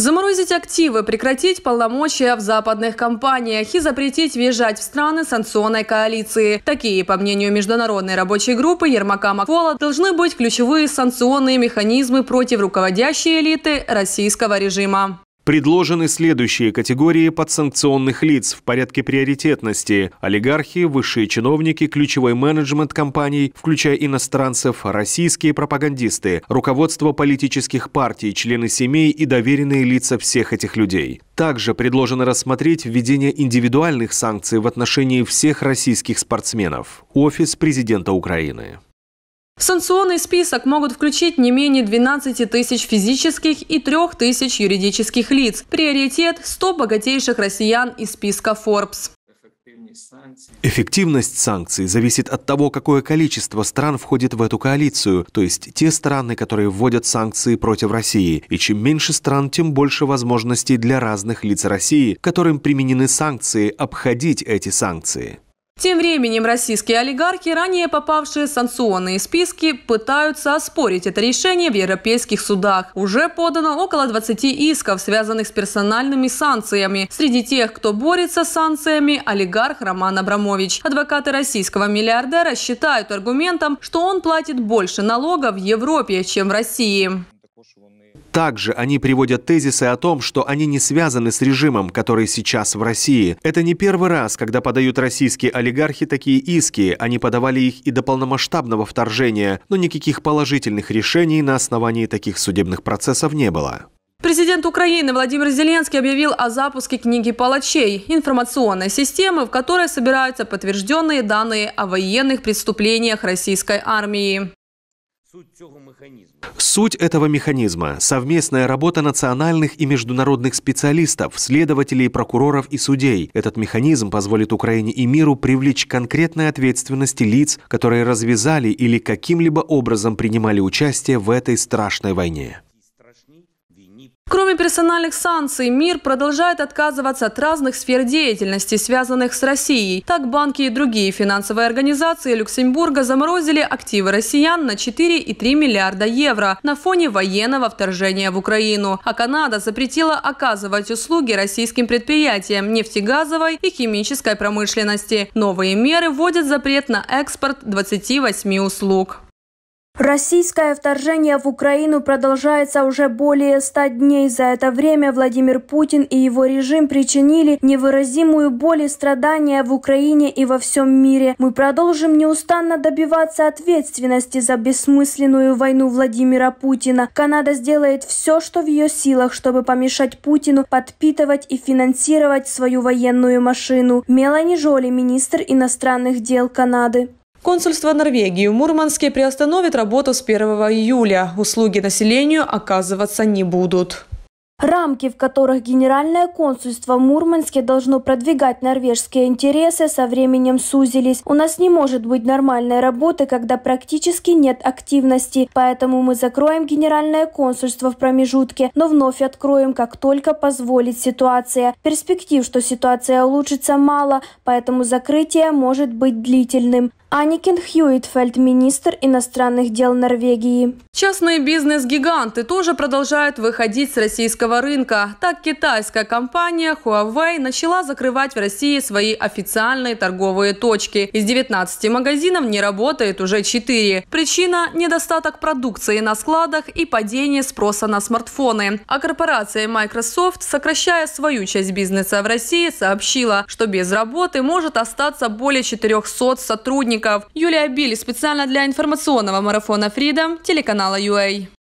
Заморозить активы, прекратить полномочия в западных компаниях и запретить въезжать в страны санкционной коалиции. Такие, по мнению международной рабочей группы Ермака Макфола, должны быть ключевые санкционные механизмы против руководящей элиты российского режима предложены следующие категории подсанкционных лиц в порядке приоритетности – олигархи, высшие чиновники, ключевой менеджмент компаний, включая иностранцев, российские пропагандисты, руководство политических партий, члены семей и доверенные лица всех этих людей. Также предложено рассмотреть введение индивидуальных санкций в отношении всех российских спортсменов. Офис президента Украины. В санкционный список могут включить не менее 12 тысяч физических и 3 тысяч юридических лиц. Приоритет – 100 богатейших россиян из списка Forbes. Эффективность санкций зависит от того, какое количество стран входит в эту коалицию, то есть те страны, которые вводят санкции против России. И чем меньше стран, тем больше возможностей для разных лиц России, которым применены санкции, обходить эти санкции. Тем временем российские олигархи, ранее попавшие в санкционные списки, пытаются оспорить это решение в европейских судах. Уже подано около 20 исков, связанных с персональными санкциями. Среди тех, кто борется с санкциями, олигарх Роман Абрамович. Адвокаты российского миллиардера считают аргументом, что он платит больше налогов в Европе, чем в России. Также они приводят тезисы о том, что они не связаны с режимом, который сейчас в России. Это не первый раз, когда подают российские олигархи такие иски. Они подавали их и до полномасштабного вторжения, но никаких положительных решений на основании таких судебных процессов не было. Президент Украины Владимир Зеленский объявил о запуске книги палачей – информационной системы, в которой собираются подтвержденные данные о военных преступлениях российской армии. Суть этого механизма – совместная работа национальных и международных специалистов, следователей, прокуроров и судей. Этот механизм позволит Украине и миру привлечь к конкретной ответственности лиц, которые развязали или каким-либо образом принимали участие в этой страшной войне. Кроме персональных санкций, МИР продолжает отказываться от разных сфер деятельности, связанных с Россией. Так, банки и другие финансовые организации Люксембурга заморозили активы россиян на 4,3 миллиарда евро на фоне военного вторжения в Украину. А Канада запретила оказывать услуги российским предприятиям нефтегазовой и химической промышленности. Новые меры вводят запрет на экспорт 28 услуг. Российское вторжение в Украину продолжается уже более ста дней. За это время Владимир Путин и его режим причинили невыразимую боль и страдания в Украине и во всем мире. Мы продолжим неустанно добиваться ответственности за бессмысленную войну Владимира Путина. Канада сделает все, что в ее силах, чтобы помешать Путину подпитывать и финансировать свою военную машину. Мелани Жоли, министр иностранных дел Канады. Консульство Норвегии в Мурманске приостановит работу с 1 июля. Услуги населению оказываться не будут. Рамки, в которых Генеральное консульство в Мурманске должно продвигать норвежские интересы, со временем сузились. У нас не может быть нормальной работы, когда практически нет активности. Поэтому мы закроем Генеральное консульство в промежутке, но вновь откроем, как только позволит ситуация. Перспектив, что ситуация улучшится, мало, поэтому закрытие может быть длительным. Аникин Хьюитфельд, министр иностранных дел Норвегии. Частные бизнес-гиганты тоже продолжают выходить с российского российского рынка. Так, китайская компания Huawei начала закрывать в России свои официальные торговые точки. Из 19 магазинов не работает уже 4. Причина – недостаток продукции на складах и падение спроса на смартфоны. А корпорация Microsoft, сокращая свою часть бизнеса в России, сообщила, что без работы может остаться более 400 сотрудников. Юлия Биль специально для информационного марафона Freedom телеканала UA.